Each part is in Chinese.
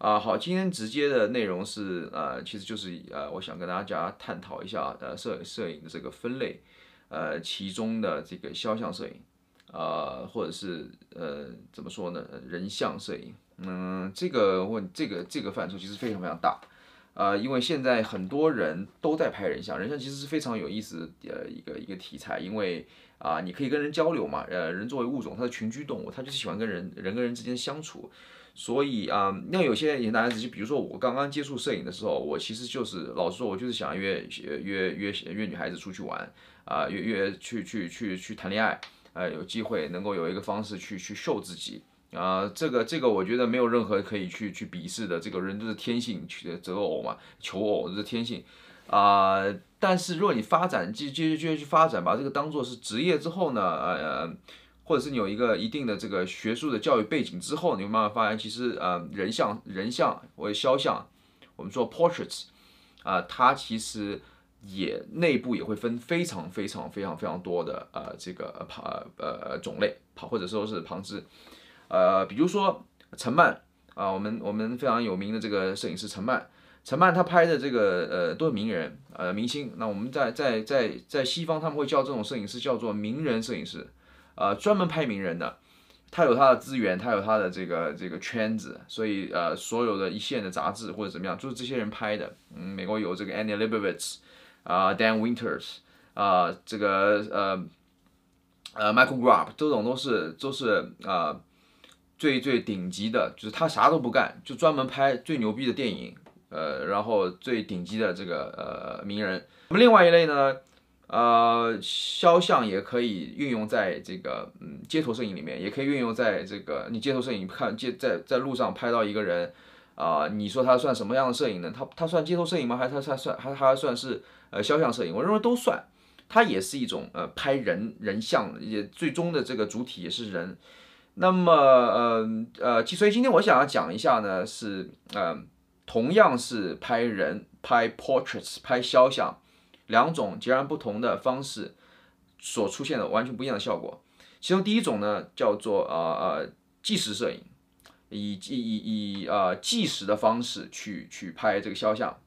啊，好，今天直接的内容是，呃，其实就是，呃，我想跟大家探讨一下，呃，摄摄影的这个分类，呃，其中的这个肖像摄影，啊，或者是，呃，怎么说呢，人像摄影，嗯，这个问这个这个范畴其实非常非常大，啊，因为现在很多人都在拍人像，人像其实是非常有意思的，一个一个题材，因为啊，你可以跟人交流嘛，呃，人作为物种，它是群居动物，它就是喜欢跟人人跟人之间相处。所以啊，那有些男孩子，就比如说我刚刚接触摄影的时候，我其实就是老实说，我就是想约约约约女孩子出去玩啊，约约去去去去谈恋爱，呃，有机会能够有一个方式去去秀自己啊，这个这个我觉得没有任何可以去去鄙视的，这个人都是天性去择偶嘛，求偶是天性啊，但是如果你发展就就就去发展，把这个当做是职业之后呢，呃。或者是你有一个一定的这个学术的教育背景之后，你会慢慢发现，其实呃，人像、人像或者肖像，我们说 portraits 啊，它其实也内部也会分非常非常非常非常多的呃这个旁呃种类旁或者说是旁支呃，比如说陈曼啊，我们我们非常有名的这个摄影师陈曼。陈曼他拍的这个呃都是名人呃明星，那我们在在在在西方他们会叫这种摄影师叫做名人摄影师。呃，专门拍名人的，他有他的资源，他有他的这个这个圈子，所以呃，所有的一线的杂志或者怎么样，就是这些人拍的。嗯，美国有这个 a n n i e l i b e i t z 啊，Dan Winters，啊，这个呃呃 Michael g r u b 这种都是都是啊最最顶级的，就是他啥都不干，就专门拍最牛逼的电影，呃，然后最顶级的这个呃名人。那么另外一类呢？呃，肖像也可以运用在这个嗯街头摄影里面，也可以运用在这个你街头摄影看街在在路上拍到一个人，啊，你说他算什么样的摄影呢？他他算街头摄影吗？还是他他算还还算是呃肖像摄影？我认为都算，他也是一种呃拍人人像，也最终的这个主体也是人。那么呃呃，所以今天我想要讲一下呢，是嗯同样是拍人，拍 portraits，拍肖像。两种截然不同的方式所出现的完全不一样的效果，其中第一种呢叫做呃呃计时摄影，以计以以呃计时的方式去去拍这个肖像，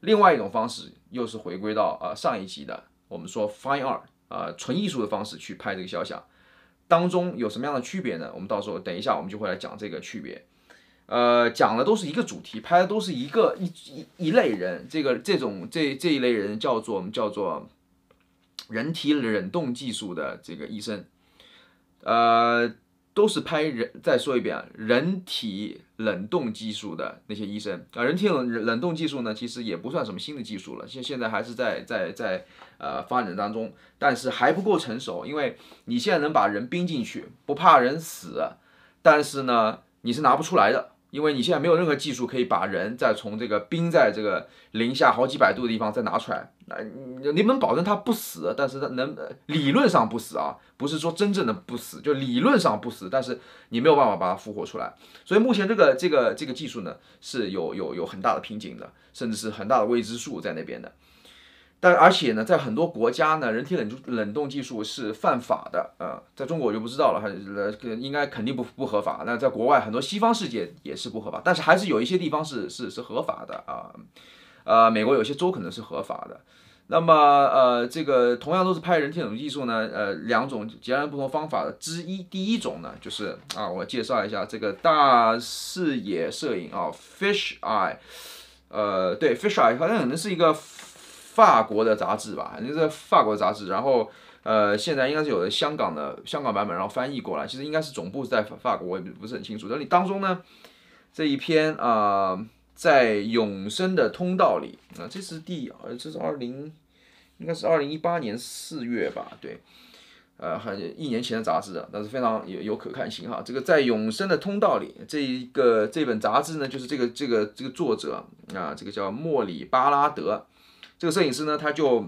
另外一种方式又是回归到呃上一集的我们说 fine art 啊纯艺术的方式去拍这个肖像，当中有什么样的区别呢？我们到时候等一下我们就会来讲这个区别。呃，讲的都是一个主题，拍的都是一个一一一类人，这个这种这这一类人叫做叫做人体冷冻技术的这个医生，呃，都是拍人。再说一遍，人体冷冻技术的那些医生啊，人体冷冷冻技术呢，其实也不算什么新的技术了，现现在还是在在在呃发展当中，但是还不够成熟，因为你现在能把人冰进去，不怕人死，但是呢，你是拿不出来的。因为你现在没有任何技术可以把人再从这个冰在这个零下好几百度的地方再拿出来，那你能保证他不死？但是他能理论上不死啊，不是说真正的不死，就理论上不死，但是你没有办法把它复活出来。所以目前这个这个这个技术呢，是有有有很大的瓶颈的，甚至是很大的未知数在那边的。但而且呢，在很多国家呢，人体冷冷冻技术是犯法的啊。在中国我就不知道了，还应该肯定不不合法。那在国外很多西方世界也是不合法，但是还是有一些地方是是是合法的啊。呃，美国有些州可能是合法的。那么呃，这个同样都是拍人体冷技术呢，呃，两种截然不同方法之一。第一种呢，就是啊，我介绍一下这个大视野摄影啊，fish eye。呃，对，fish eye 好像可能是一个。法国的杂志吧，反正这法国杂志，然后呃，现在应该是有的香港的香港版本，然后翻译过来，其实应该是总部在法国，我也不是很清楚。那你当中呢，这一篇啊，在永生的通道里啊，这是第呃，这是二零，应该是二零一八年四月吧，对，呃，很一年前的杂志，但是非常有有可看性哈。这个在永生的通道里，这一个这本杂志呢，就是这个这个这个作者啊，这个叫莫里巴拉德。这个摄影师呢，他就，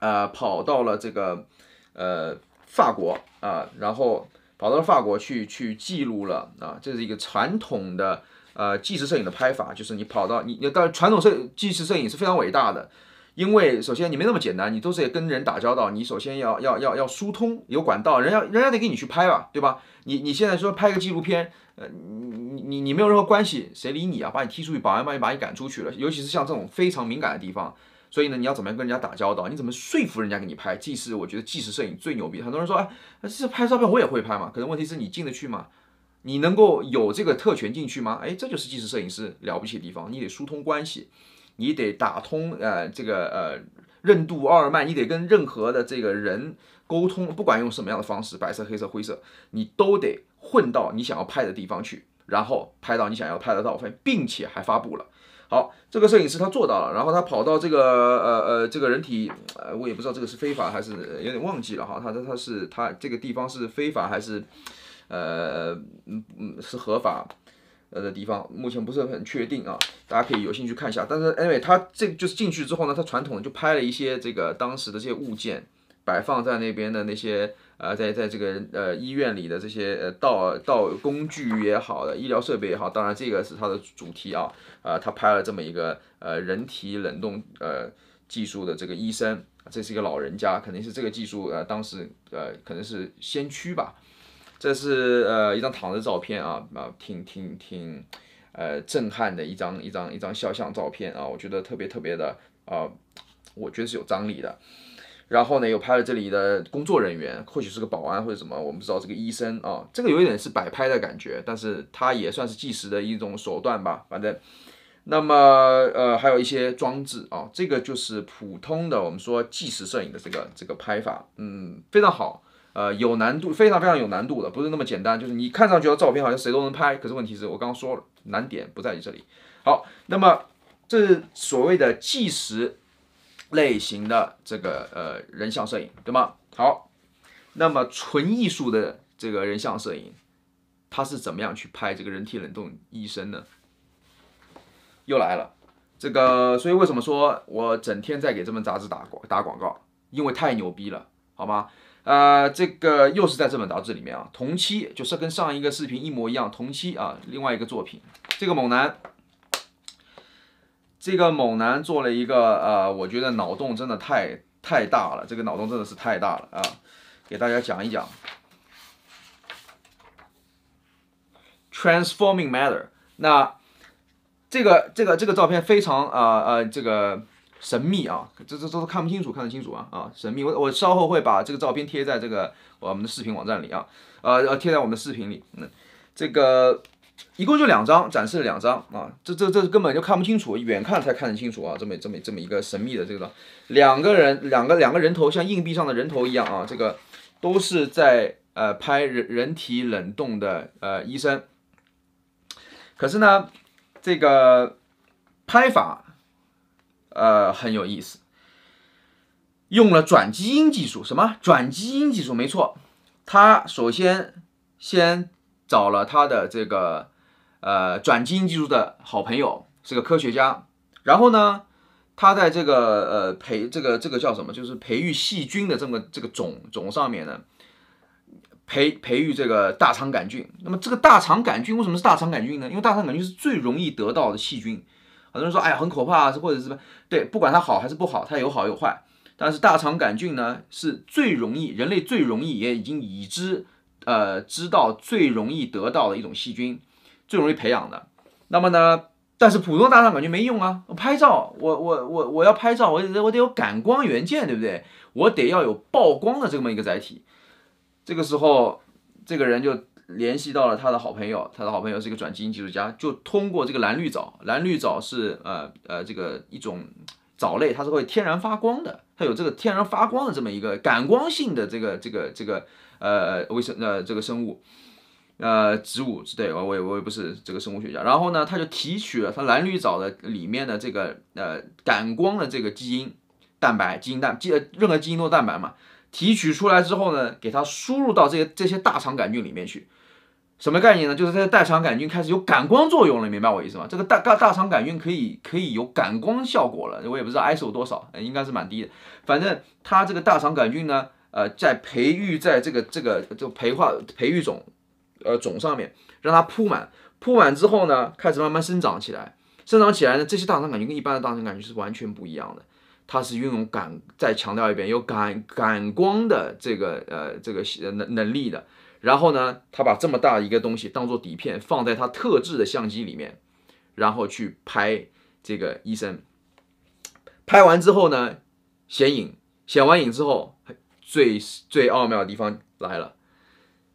呃，跑到了这个，呃，法国啊，然后跑到了法国去去记录了啊。这是一个传统的呃纪实摄影的拍法，就是你跑到你你到传统摄纪实摄影是非常伟大的，因为首先你没那么简单，你都是跟人打交道，你首先要要要要疏通有管道，人家人家得给你去拍吧，对吧？你你现在说拍个纪录片，呃，你你你你没有任何关系，谁理你啊？把你踢出去，保安把你把你赶出去了，尤其是像这种非常敏感的地方。所以呢，你要怎么样跟人家打交道？你怎么说服人家给你拍？纪实，我觉得纪实摄影最牛逼。很多人说，哎，这拍照片我也会拍嘛。可能问题是你进得去吗？你能够有这个特权进去吗？哎，这就是纪实摄影师了不起的地方。你得疏通关系，你得打通，呃，这个呃任督二脉，你得跟任何的这个人沟通，不管用什么样的方式，白色、黑色、灰色，你都得混到你想要拍的地方去，然后拍到你想要拍的照片，并且还发布了。好，这个摄影师他做到了，然后他跑到这个呃呃这个人体，呃我也不知道这个是非法还是有点忘记了哈，他他他是他这个地方是非法还是，呃嗯嗯是合法呃的地方，目前不是很确定啊，大家可以有兴趣看一下，但是 anyway，他这就是进去之后呢，他传统的就拍了一些这个当时的这些物件。摆放在那边的那些呃，在在这个呃医院里的这些呃到到工具也好的医疗设备也好，当然这个是它的主题啊啊，他拍了这么一个呃人体冷冻呃技术的这个医生，这是一个老人家，肯定是这个技术呃当时呃可能是先驱吧。这是呃一张躺着照片啊，挺挺挺呃震撼的一张一张一张肖像照片啊，我觉得特别特别的啊，我觉得是有张力的。然后呢，又拍了这里的工作人员，或许是个保安或者什么，我们不知道这个医生啊，这个有一点是摆拍的感觉，但是它也算是计时的一种手段吧，反正，那么呃还有一些装置啊，这个就是普通的我们说计时摄影的这个这个拍法，嗯，非常好，呃，有难度，非常非常有难度的，不是那么简单，就是你看上去的照片好像谁都能拍，可是问题是我刚刚说了，难点不在于这里。好，那么这所谓的计时。类型的这个呃人像摄影对吗？好，那么纯艺术的这个人像摄影，他是怎么样去拍这个人体冷冻医生呢？又来了，这个所以为什么说我整天在给这本杂志打广打广告？因为太牛逼了，好吗？啊，这个又是在这本杂志里面啊，同期就是跟上一个视频一模一样，同期啊另外一个作品，这个猛男。这个猛男做了一个呃，我觉得脑洞真的太太大了，这个脑洞真的是太大了啊！给大家讲一讲，transforming matter。那这个这个这个照片非常啊啊，这个神秘啊，这这这都看不清楚，看得清楚啊啊神秘。我我稍后会把这个照片贴在这个我们的视频网站里啊，呃呃贴在我们的视频里，嗯，这个。一共就两张，展示了两张啊，这这这根本就看不清楚，远看才看得清楚啊，这么这么这么一个神秘的这个两个人，两个两个人头像硬币上的人头一样啊，这个都是在呃拍人人体冷冻的呃医生，可是呢这个拍法呃很有意思，用了转基因技术，什么转基因技术？没错，他首先先。找了他的这个，呃，转基因技术的好朋友是个科学家，然后呢，他在这个呃培这个这个叫什么，就是培育细菌的这么这个种种上面呢，培培育这个大肠杆菌。那么这个大肠杆菌为什么是大肠杆菌呢？因为大肠杆菌是最容易得到的细菌。很多人说，哎呀，很可怕，是或者是么？对，不管它好还是不好，它有好有坏。但是大肠杆菌呢，是最容易人类最容易也已经已知。呃，知道最容易得到的一种细菌，最容易培养的。那么呢？但是普通大众感觉没用啊！拍照，我我我我要拍照，我得我得有感光元件，对不对？我得要有曝光的这么一个载体。这个时候，这个人就联系到了他的好朋友，他的好朋友是一个转基因技术家，就通过这个蓝绿藻，蓝绿藻是呃呃这个一种。藻类它是会天然发光的，它有这个天然发光的这么一个感光性的这个这个这个呃微生呃这个生物呃植物对，我我我也不是这个生物学家，然后呢，他就提取了它蓝绿藻的里面的这个呃感光的这个基因蛋白基因蛋基任何基因多蛋白嘛，提取出来之后呢，给它输入到这些这些大肠杆菌里面去。什么概念呢？就是这个大肠杆菌开始有感光作用了，明白我意思吗？这个大大大肠杆菌可以可以有感光效果了，我也不知道 ISO 多少，应该是蛮低的。反正它这个大肠杆菌呢，呃，在培育在这个这个就培化培育种，呃种上面让它铺满，铺满之后呢，开始慢慢生长起来。生长起来呢，这些大肠杆菌跟一般的大肠杆菌是完全不一样的，它是拥有感，再强调一遍，有感感光的这个呃这个能能力的。然后呢，他把这么大一个东西当做底片放在他特制的相机里面，然后去拍这个医生。拍完之后呢，显影，显完影之后，最最奥妙的地方来了，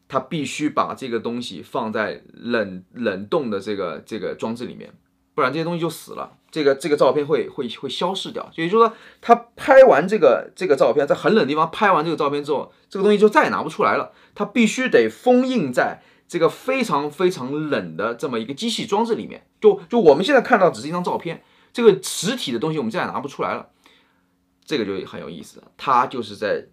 他必须把这个东西放在冷冷冻的这个这个装置里面，不然这些东西就死了。这个这个照片会会会消失掉，也就是说，他拍完这个这个照片，在很冷的地方拍完这个照片之后，这个东西就再也拿不出来了。他必须得封印在这个非常非常冷的这么一个机器装置里面。就就我们现在看到只是一张照片，这个实体的东西我们再也拿不出来了。这个就很有意思，它就是在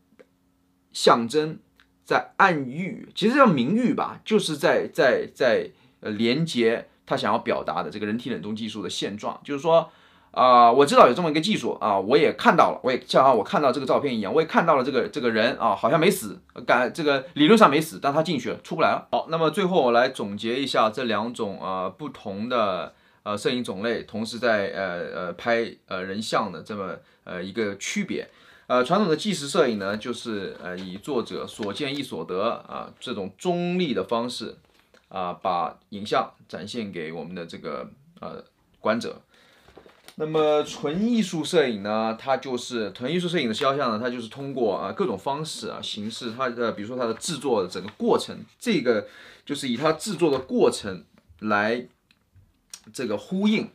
象征，在暗喻，其实叫明喻吧，就是在在在呃连接。他想要表达的这个人体冷冻技术的现状，就是说，啊，我知道有这么一个技术啊，我也看到了，我也像我看到这个照片一样，我也看到了这个这个人啊，好像没死，感这个理论上没死，但他进去了，出不来了。好，那么最后我来总结一下这两种呃不同的呃摄影种类，同时在呃呃拍呃人像的这么呃一个区别，呃传统的纪实摄影呢，就是呃以作者所见亦所得啊这种中立的方式。啊，把影像展现给我们的这个呃观者。那么纯艺术摄影呢，它就是纯艺术摄影的肖像呢，它就是通过啊各种方式啊形式，它呃比如说它的制作的整个过程，这个就是以它制作的过程来这个呼应，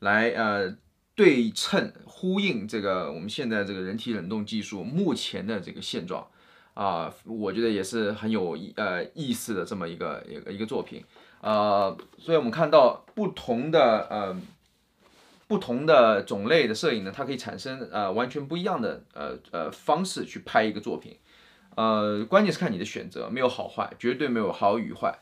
来呃对称呼应这个我们现在这个人体冷冻技术目前的这个现状。啊，我觉得也是很有意呃意思的这么一个一个一个作品，呃，所以我们看到不同的呃不同的种类的摄影呢，它可以产生呃完全不一样的呃呃方式去拍一个作品，呃，关键是看你的选择，没有好坏，绝对没有好与坏。